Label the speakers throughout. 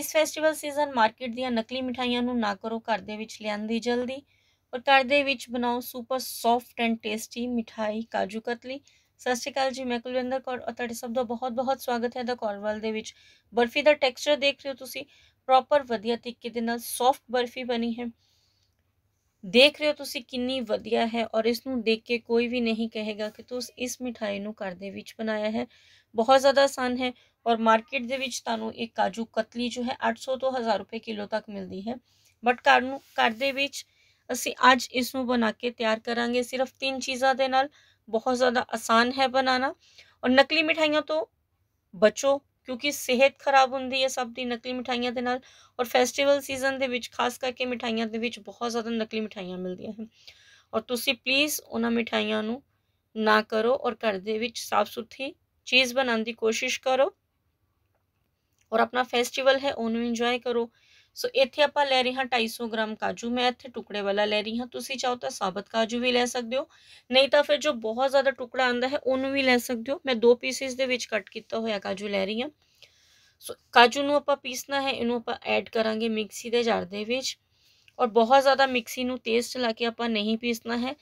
Speaker 1: ਇਸ festival season market ਦੀਆਂ ਨਕਲੀ ਮਿਠਾਈਆਂ ਨੂੰ ਨਾ ਕਰੋ ਘਰ ਦੇ ਵਿੱਚ ਲਿਆਂਦੀ ਦੀ ਜਲਦੀ ਔਰ ਘਰ ਦੇ ਵਿੱਚ ਬਣਾਓ ਸੁਪਰ ਸੌਫਟ ਐਂਡ ਟੇਸਟੀ ਮਿਠਾਈ ਕਾਜੂ ਕਤਲੀ ਸਤਿ ਸ਼੍ਰੀ ਅਕਾਲ ਜੀ ਮੈਂ ਕੁਲਵਿੰਦਰ ਕੌਰ ਔਰ ਤੁਹਾਡੇ ਸਭ ਦਾ ਬਹੁਤ-ਬਹੁਤ ਸਵਾਗਤ ਹੈ ਦਾ ਕੋਰਵਲ ਦੇ ਵਿੱਚ ਬਰਫੀ ਦਾ ਟੈਕਸਚਰ ਦੇਖ ਰਹੇ ਹੋ ਤੁਸੀਂ ਪ੍ਰੋਪਰ ਵਧੀਆ ਤਰੀਕੇ ਦੇ ਨਾਲ ਸੌਫਟ ਬਰਫੀ ਬਣੀ ਹੈ ਦੇਖ ਰਹੇ ਹੋ ਤੁਸੀਂ ਕਿੰਨੀ ਵਧੀਆ ਹੈ ਔਰ ਇਸ ਨੂੰ ਦੇਖ ਕੇ ਕੋਈ ਵੀ ਨਹੀਂ ਕਹੇਗਾ ਕਿ ਤੂੰ ਇਸ ਮਿਠਾਈ ਨੂੰ ਘਰ ਦੇ ਵਿੱਚ ਬਣਾਇਆ ਹੈ ਬਹੁਤ ਜ਼ਿਆਦਾ ਆਸਾਨ ਹੈ ਔਰ ਮਾਰਕੀਟ ਦੇ ਵਿੱਚ ਤੁਹਾਨੂੰ ਇੱਕ ਕਾਜੂ ਕਤਲੀ ਜੋ ਹੈ 800 ਤੋਂ 1000 ਰੁਪਏ ਕਿਲੋ ਤੱਕ ਮਿਲਦੀ ਹੈ ਬਟ ਘਰ ਨੂੰ ਘਰ ਦੇ ਵਿੱਚ ਅਸੀਂ ਅੱਜ ਇਸ ਨੂੰ ਬਣਾ ਕੇ ਤਿਆਰ ਕਰਾਂਗੇ ਸਿਰਫ ਤਿੰਨ ਚੀਜ਼ਾਂ ਦੇ ਨਾਲ ਬਹੁਤ ਜ਼ਿਆਦਾ ਆਸਾਨ ਹੈ ਬਣਾਉਣਾ ਔਰ ਨਕਲੀ ਮਿਠਾਈਆਂ ਤੋਂ ਬਚੋ ਕਿਉਂਕਿ ਸਿਹਤ ਖਰਾਬ ਹੁੰਦੀ ਹੈ ਸਭ ਦੀ ਨਕਲੀ ਮਿਠਾਈਆਂ ਦੇ ਨਾਲ ਔਰ ਫੈਸਟੀਵਲ ਸੀਜ਼ਨ ਦੇ ਵਿੱਚ ਖਾਸ ਕਰਕੇ ਮਿਠਾਈਆਂ ਦੇ ਵਿੱਚ ਬਹੁਤ ਜ਼ਿਆਦਾ ਨਕਲੀ ਮਿਠਾਈਆਂ ਮਿਲਦੀਆਂ ਹਨ ਔਰ ਤੁਸੀਂ ਪਲੀਜ਼ ਉਹਨਾਂ ਮਿਠਾਈਆਂ ਨੂੰ ਨਾ ਕਰੋ ਔਰ ਘਰ ਦੇ ਵਿੱਚ ਸਾਫ਼ ਸੁਥਰੀ चीज़ बनाने की कोशिश करो ਔਰ ਆਪਣਾ ਫੈਸਟੀਵਲ ਹੈ ਉਹਨੂੰ ਇੰਜੋਏ ਕਰੋ ਸੋ ਇੱਥੇ ਆਪਾਂ ਲੈ ਰਹੇ ਹਾਂ 250 ਗ੍ਰਾਮ ਕਾਜੂ ਮੈਂ ਇੱਥੇ ਟੁਕੜੇ ਵਾਲਾ ਲੈ ਰਹੀ ਹਾਂ ਤੁਸੀਂ ਚਾਹੋ ਤਾਂ ਸਾਬਤ ਕਾਜੂ ਵੀ ਲੈ ਸਕਦੇ ਹੋ ਨਹੀਂ ਤਾਂ ਫਿਰ ਜੋ ਬਹੁਤ ਜ਼ਿਆਦਾ ਟੁਕੜਾ ਆਂਦਾ ਹੈ ਉਹਨੂੰ ਵੀ ਲੈ ਸਕਦੇ ਹੋ ਮੈਂ ਦੋ ਪੀਸਿਸ ਦੇ ਵਿੱਚ ਕੱਟ ਕੀਤਾ ਹੋਇਆ ਕਾਜੂ ਲੈ ਰਹੀ ਹਾਂ ਸੋ ਕਾਜੂ ਨੂੰ ਆਪਾਂ ਪੀਸਣਾ ਹੈ ਇਹਨੂੰ ਆਪਾਂ ਐਡ ਕਰਾਂਗੇ ਮਿਕਸੀ ਦੇ ਜਾਰ ਦੇ ਵਿੱਚ ਔਰ ਬਹੁਤ ਜ਼ਿਆਦਾ ਮਿਕਸੀ ਨੂੰ ਤੇਜ਼ ਚਲਾ ਕੇ ਆਪਾਂ ਨਹੀਂ ਪੀਸਣਾ ਹੈ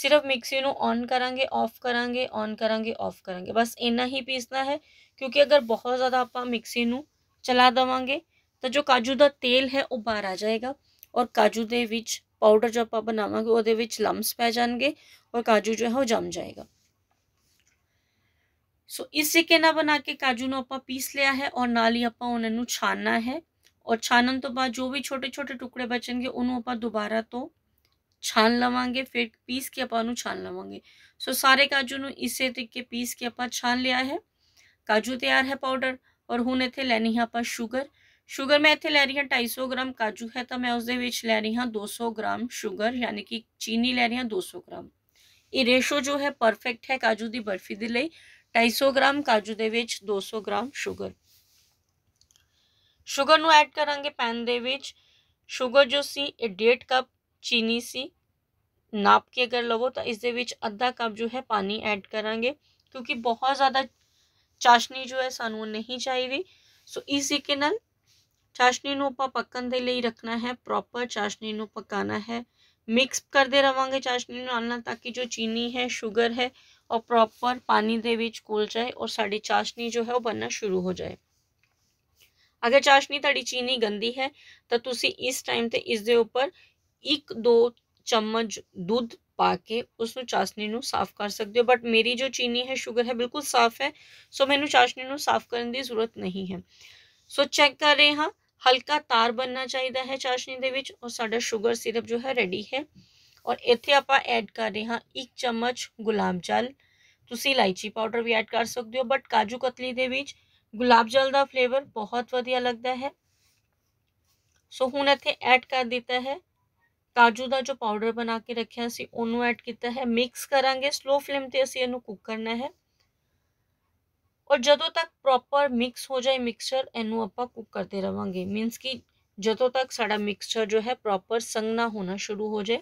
Speaker 1: सिर्फ मिक्सी ऑन करा ऑफ करा ऑन करेंगे ऑफ करेंगे बस इन्ना ही पीसना है क्योंकि अगर बहुत ज़्यादा आप मिक्सी चला देवे तो जो काजू का तेल है वह बहर आ जाएगा और काजू के पाउडर जो आप बनावे वो लम्स पै जाएंगे और काजू जो है वह जम जाएगा सो so, इस तरीके बना के काजू आप पीस लिया है और नाल ही आपने छानना है और छानन तो बाद जो भी छोटे छोटे टुकड़े बचेंगे उन्होंने आप दोबारा तो छान लवेंगे फिर पीस के अपन छान लवेंगे सो सारे काजू इस तरीके पीस के अपन छान लिया है काजू तैयार है पाउडर और हूँ इतने लैनी हाँ आप शुगर शुगर मैं इतने लै रही हाँ ढाई सौ ग्राम काजू है तो मैं उस लै रही हाँ दो सौ ग्राम शुगर यानी कि चीनी लै रही हाँ दो सौ ग्राम ये रेशो जो है परफेक्ट है काजू की बर्फी के लिए ढाई सौ ग्राम काजू के दो सौ ग्राम शुगर शुगर ऐड करा पैन के शुगर जो सी डेढ़ कप चीनी सी नाप के अगर लवो तो इस अद्धा कप जो है पानी ऐड करा क्योंकि बहुत ज़्यादा चाशनी जो है सू नहीं चाहिए सो इसी के नाल चाशनी आप पकन के लिए रखना है प्रॉपर चाशनी पकाना है मिक्स करते रहेंगे चाशनी ताकि जो चीनी है शुगर है और प्रॉपर पानी के घुल जाए और साड़ी चाशनी जो है वह बनना शुरू हो जाए अगर चाशनी ताकि चीनी गंदी है तो तुम इस टाइम तो इस उपर 1-2 ਚਮਚ ਦੁੱਧ ਪਾ ਕੇ ਉਸ ਨੂੰ ਚਾਸ਼ਨੀ ਨੂੰ ਸਾਫ਼ ਕਰ ਸਕਦੇ ਹੋ ਬਟ ਮੇਰੀ ਜੋ ਚੀਨੀ ਹੈ 슈ਗਰ ਹੈ ਬਿਲਕੁਲ ਸਾਫ਼ ਹੈ ਸੋ ਮੈਨੂੰ ਚਾਸ਼ਨੀ ਨੂੰ ਸਾਫ਼ ਕਰਨ ਦੀ ਜ਼ਰੂਰਤ ਨਹੀਂ ਹੈ ਸੋ ਚੈੱਕ ਕਰ ਰਹੇ ਹਾਂ ਹਲਕਾ ਤਾਰ ਬੰਨਣਾ ਚਾਹੀਦਾ ਹੈ ਚਾਸ਼ਨੀ ਦੇ ਵਿੱਚ ਔਰ ਸਾਡਾ 슈ਗਰ ਸਿਰਪ ਜੋ ਹੈ ਰੈਡੀ ਹੈ ਔਰ ਇੱਥੇ ਆਪਾਂ ਐਡ ਕਰ ਰਹੇ ਹਾਂ 1 ਚਮਚ ਗੁਲਾਬ ਜਲ ਤੁਸੀਂ ਇਲਾਇਚੀ ਪਾਊਡਰ ਵੀ ਐਡ ਕਰ ਸਕਦੇ ਹੋ ਬਟ ਕਾਜੂ ਕਤਲੀ ਦੇ ਵਿੱਚ ਗੁਲਾਬ ਜਲ ਦਾ ਫਲੇਵਰ ਬਹੁਤ ਵਧੀਆ ਲੱਗਦਾ ਹੈ ਸੋ ਹੁਣ ਇੱਥੇ ਐਡ ਕਰ ਦਿੱਤਾ ਹੈ काजू का जो पाउडर बना के रखे ओनू एड किया है मिक्स करा स्लो फ्लेम से असं इनू कुक करना है और जो तक प्रॉपर मिक्स हो जाए मिक्सचर इनू आप कुक करते रहेंगे मीनस कि जदों तक साड़ा मिक्सचर जो है प्रॉपर संघना होना शुरू हो जाए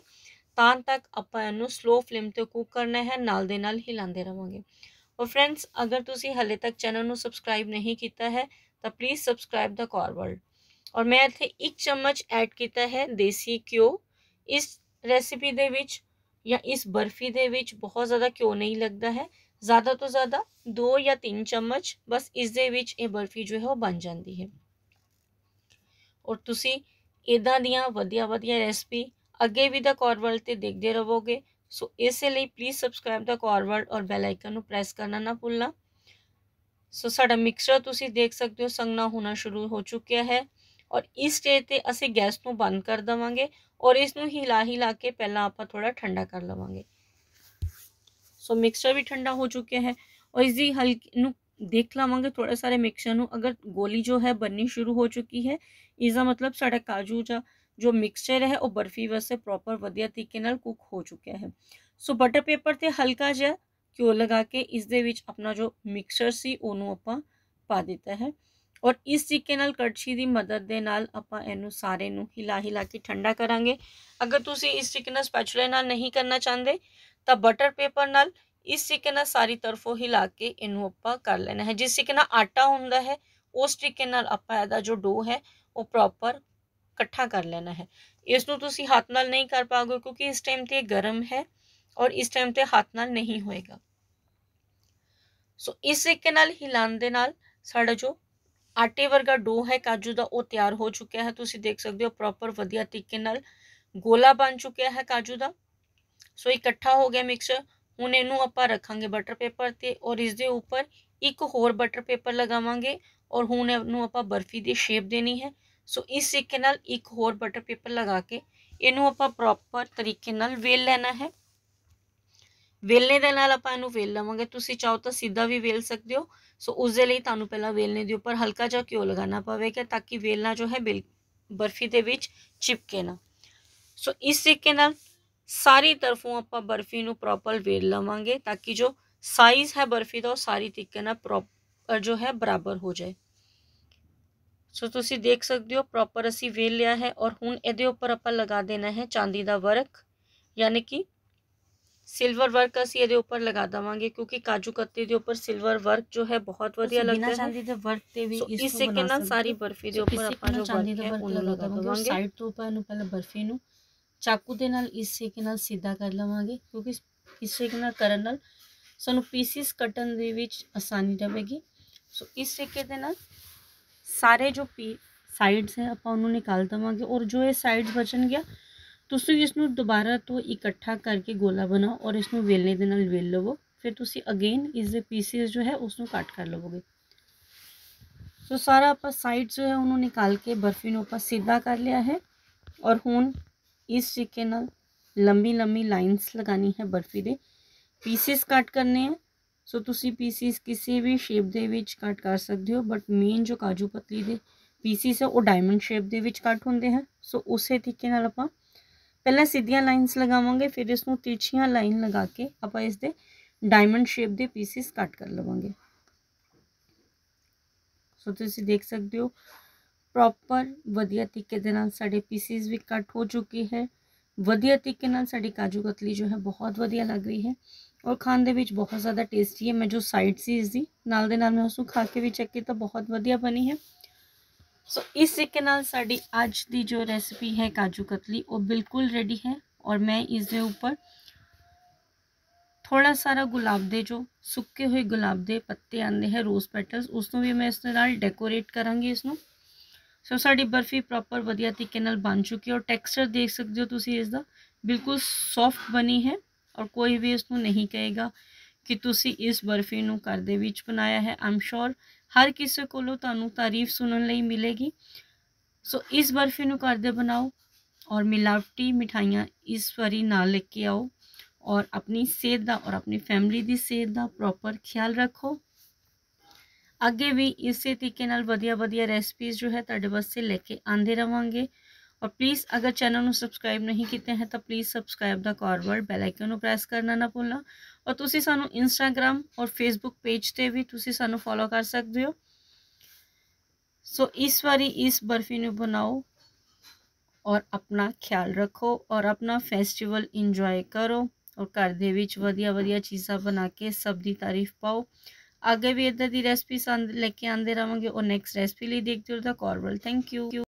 Speaker 1: तद तक आपू स्लो फ्लेम से कुक करना है नाल दाल हिलाते रहेंगे और फ्रेंड्स अगर तुम हले तक चैनल में सबसक्राइब नहीं किया है तो please subscribe the car world और मैं इतने एक चम्मच ऐड किया है देसी घ्यो ਇਸ ਰੈਸਿਪੀ ਦੇ ਵਿੱਚ ਜਾਂ ਇਸ ਬਰਫੀ ਦੇ ਵਿੱਚ ਬਹੁਤ ਜ਼ਿਆਦਾ ਘਿਓ ਨਹੀਂ ਲੱਗਦਾ ਹੈ ਜ਼ਿਆਦਾ ਤੋਂ ਜ਼ਿਆਦਾ 2 ਜਾਂ 3 ਚਮਚ ਬਸ ਇਸ ਦੇ ਵਿੱਚ ਇਹ ਬਰਫੀ ਜੋ ਹੈ ਉਹ ਬਣ ਜਾਂਦੀ ਹੈ ਔਰ ਤੁਸੀਂ ਇਦਾਂ ਦੀਆਂ ਵਧੀਆ ਵਧੀਆ ਰੈਸਪੀ ਅੱਗੇ ਵੀ ਦਾ ਕੋਰਵਲ ਤੇ ਦੇਖਦੇ ਰਹੋਗੇ ਸੋ ਇਸੇ ਲਈ ਪਲੀਜ਼ ਸਬਸਕ੍ਰਾਈਬ ਦਾ ਕੋਰਵਲ ਔਰ ਬੈਲ ਆਈਕਨ ਨੂੰ ਪ੍ਰੈਸ ਕਰਨਾ ਨਾ ਭੁੱਲਣਾ ਸੋ ਸਾਡਾ ਮਿਕਸਚਰ ਤੁਸੀਂ ਦੇਖ ਸਕਦੇ ਹੋ ਸੰਗਣਾ ਹੋਣਾ ਸ਼ੁਰੂ ਹੋ ਚੁੱਕਿਆ ਹੈ और इस स्टेज पर असी गैस को बंद कर देवे और इस हिला हिला के पहला आप थोड़ा ठंडा कर लवेंगे सो मिक्सचर भी ठंडा हो चुका है और इसी हल्की देख लवेंगे थोड़ा सारे मिक्सचर अगर गोली जो है बननी शुरू हो चुकी है इसका मतलब साढ़ा काजू जो, जो मिक्सचर है वह बर्फी वैसे प्रॉपर वजिए तरीके कुक हो चुका है सो बटर पेपर से हल्का जहा घ्यो लगा के इस अपना जो मिक्सचर से उन्होंने आप दिता है ਔਰ ਇਸ ਤਰੀਕੇ ਨਾਲ ਕੜਛੀ ਦੀ ਮਦਦ ਦੇ ਨਾਲ ਆਪਾਂ ਇਹਨੂੰ ਸਾਰੇ ਨੂੰ ਹਿਲਾ ਹਿਲਾ ਕੇ ਠੰਡਾ ਕਰਾਂਗੇ ਅਗਰ ਤੁਸੀਂ ਇਸ ਤਰੀਕੇ ਨਾਲ ਸਪੈਚੂਲਾ ਨਾਲ ਨਹੀਂ ਕਰਨਾ ਚਾਹੁੰਦੇ ਤਾਂ ਬਟਰ ਪੇਪਰ ਨਾਲ ਇਸ ਤਰੀਕੇ ਨਾਲ ਸਾਰੀ ਤਰਫੋਂ ਹਿਲਾ ਕੇ ਇਹਨੂੰ ਆਪਾਂ ਕਰ ਲੈਣਾ ਹੈ ਜਿਸ ਤਰੀਕੇ ਨਾਲ ਆਟਾ ਹੁੰਦਾ ਹੈ ਉਸ ਤਰੀਕੇ ਨਾਲ ਆਪਾਂ ਇਹਦਾ ਜੋ ਡੋ ਹੈ ਉਹ ਪ੍ਰੋਪਰ ਇਕੱਠਾ ਕਰ ਲੈਣਾ ਹੈ ਇਸ ਨੂੰ ਤੁਸੀਂ ਹੱਥ ਨਾਲ ਨਹੀਂ ਕਰ ਪਾਓਗੇ ਕਿਉਂਕਿ ਇਸ ਟਾਈਮ ਤੇ ਗਰਮ ਹੈ ਔਰ ਇਸ ਟਾਈਮ ਤੇ ਹੱਥ ਨਾਲ ਨਹੀਂ ਹੋਏਗਾ ਸੋ ਇਸ ਤਰੀਕੇ ਨਾਲ ਹਿਲਾਣ ਦੇ ਨਾਲ ਸਾਡਾ ਜੋ आटे वर्गा डो है काजू का वह तैयार हो चुका है तुम देख सकते हो प्रॉपर वधिया तरीके गोला बन चुका है काजू का सो इकट्ठा हो गया मिक्सर हूँ इनू आप रखा बटर पेपर से और इस उपर एक होर बटर पेपर लगावे और हूँ इन आप बर्फी की शेप देनी है सो इस तरीके एक होर बटर पेपर लगा के इनू आप प्रॉपर तरीके वेल लेना है ਵੇਲਨੇ ਦੇ ਨਾਲ ਆਪਾਂ ਇਹਨੂੰ ਵੇਲ ਲਵਾਂਗੇ ਤੁਸੀਂ ਚਾਹੋ ਤਾਂ ਸਿੱਧਾ ਵੀ ਵੇਲ ਸਕਦੇ ਹੋ ਸੋ ਉਸ ਦੇ ਲਈ ਤੁਹਾਨੂੰ ਪਹਿਲਾਂ ਵੇਲਨੇ ਦੇ ਉੱਪਰ ਹਲਕਾ ਜਿਹਾ ਘਿਓ ਲਗਾਉਣਾ ਪਵੇਗਾ ਤਾਂ ਕਿ ਵੇਲਣਾ ਜੋ ਹੈ ਬਰਫੀ ਦੇ ਵਿੱਚ ਚਿਪਕੇ ਨਾ ਸੋ ਇਸ ਤਰੀਕੇ ਨਾਲ ਸਾਰੀ ਤਰਫੋਂ ਆਪਾਂ ਬਰਫੀ ਨੂੰ ਪ੍ਰੋਪਰ ਵੇਲ ਲਵਾਂਗੇ ਤਾਂ ਕਿ ਜੋ ਸਾਈਜ਼ ਹੈ ਬਰਫੀ ਦਾ ਉਹ ਸਾਰੀ ਤਰੀਕੇ ਨਾਲ ਪ੍ਰੋਪਰ ਜੋ ਹੈ ਬਰਾਬਰ ਹੋ ਜਾਏ ਸੋ ਤੁਸੀਂ ਦੇਖ ਸਕਦੇ ਹੋ ਪ੍ਰੋਪਰ ਅਸੀਂ ਵੇਲ ਲਿਆ ਹੈ ਔਰ ਹੁਣ ਇਹਦੇ ਉੱਪਰ ਆਪਾਂ ਲਗਾ ਦੇਣਾ ਹੈ ਚਾਂਦੀ ਦਾ ਵਰਕ ਯਾਨੀ ਕਿ ਸਿਲਵਰ ਵਰਕ ਅਸੀਂ ਇਹਦੇ ਉੱਪਰ ਲਗਾ ਦਵਾਂਗੇ ਕਿਉਂਕਿ ਕਾਜੂ ਕਤਲੀ ਦੇ ਉੱਪਰ ਸਿਲਵਰ ਵਰਕ ਜੋ ਹੈ ਬਹੁਤ ਵਧੀਆ ਲੱਗਦਾ ਹੈ ਚਾਂਦੀ ਦੇ ਵਰਕ ਤੇ ਵੀ ਇਸ ਸੇ ਕਿ ਨਾ ਸਾਰੀ ਬਰਫੀ ਦੇ ਉੱਪਰ ਆਪਾਂ ਜੋ ਚਾਂਦੀ ਦਾ ਵਰਕ ਲਗਾ ਦਵਾਂਗੇ ਸਾਈਡ ਤੋਂ ਆਪਾਂ ਇਹਨੂੰ ਪਹਿਲਾਂ ਬਰਫੀ ਨੂੰ ਚਾਕੂ ਦੇ ਨਾਲ ਇਸ ਸੇ ਕਿ ਨਾਲ ਸਿੱਧਾ ਕਰ ਲਵਾਂਗੇ ਕਿਉਂਕਿ ਇਸ ਸੇ ਕਿ ਨਾਲ ਕਰਨ ਨਾਲ ਸਾਨੂੰ ਪੀਸਿਸ ਕੱਟਣ ਦੇ ਵਿੱਚ ਆਸਾਨੀ ਰਹੇਗੀ ਸੋ ਇਸ ਤਰੀਕੇ ਦੇ ਨਾਲ ਸਾਰੇ ਜੋ ਪੀ ਸਾਈਡਸ ਹੈ ਆਪਾਂ ਉਹਨੂੰ ਨਿਕਾਲ ਦਵਾਂਗੇ ਔਰ ਜੋ ਇਹ ਸਾਈਡਸ ਬਚਣ ਗਿਆ तुम तो इस दोबारा तो इकट्ठा करके गोला बनाओ और इसमें वेलने के नाल वेल लवो फिर तुम अगेन इस पीसिस जो है उसनों कट कर लवोगे सो तो सारा आप साइड जो है उन्होंने निकाल के बर्फी आप सीधा कर लिया है और हूँ इस तरीके लंबी लंबी लाइनस लगानी है बर्फी के पीसिस कट करने हैं सो तुम पीसिस किसी भी शेप के कट कर सकते हो बट मेन जो काजू पतली के पीसिस है वो डायमंड शेप के कट होंगे हैं सो उस तरीके आप पहला सीधिया लाइनस लगावे फिर इस तिरछिया लाइन लगा के आप इस डायमंड शेप के पीसिस कट कर लवेंगे सो तीन देख सकते हो प्रॉपर वजिया तरीके पीसिस भी कट हो चुके हैं वजिया तरीके काजू कतली जो है बहुत वजिया लग रही है और खाने के बहुत ज़्यादा टेस्टी है मैं जो साइड से इसी मैं उसको खा के भी चेक किया बहुत वजिया बनी है सो इस के साड़ी आज की जो रेसिपी है काजू कतली वो बिल्कुल रेडी है और मैं इस दे उपर थोड़ा सारा गुलाब के जो सुके हुए गुलाब के पत्ते आते हैं रोज पैटल्स उस भी मैं इस डेकोरेट करा इस सो सा बर्फी प्रॉपर वधिया तरीके बन चुकी है और टैक्सचर देख सकते हो तुम इसका बिल्कुल सॉफ्ट बनी है और कोई भी इसको नहीं कहेगा कि तुसी इस बर्फी नू घर बनाया है आई एम श्योर हर किसी को तारीफ सुनने लिए मिलेगी सो so, इस बर्फी नू घर बनाओ और मिलावटी मिठाइया इस बारी ना लेके आओ और अपनी सेहत का और अपनी फैमिली की सेहत का प्रॉपर ख्याल रखो अगे भी इस तरीके वजिया वजिया रेसिपीज़ जो है तेजे वास्ते लेके आते रहेंगे और प्लीज़ अगर चैनल में सबसक्राइब नहीं किए हैं तो प्लीज़ सबसक्राइब का कॉरवर्ड बैलाइकन प्रेस करना ना भूलना और तुम सू इंस्टाग्राम और फेसबुक पेज पर भी तुम सू फॉलो कर सकते हो सो इस बारी इस बर्फी ने बनाओ और अपना ख्याल रखो और अपना फेस्टिवल इंजॉय करो और घर के वजिया वजिया चीज़ा बना के सब की तारीफ पाओ अगर भी इदा की रैसपी लेके आते रहोंगे और नैक्सट रैसपी लिए देखते हो तो कॉरबल थैंक यू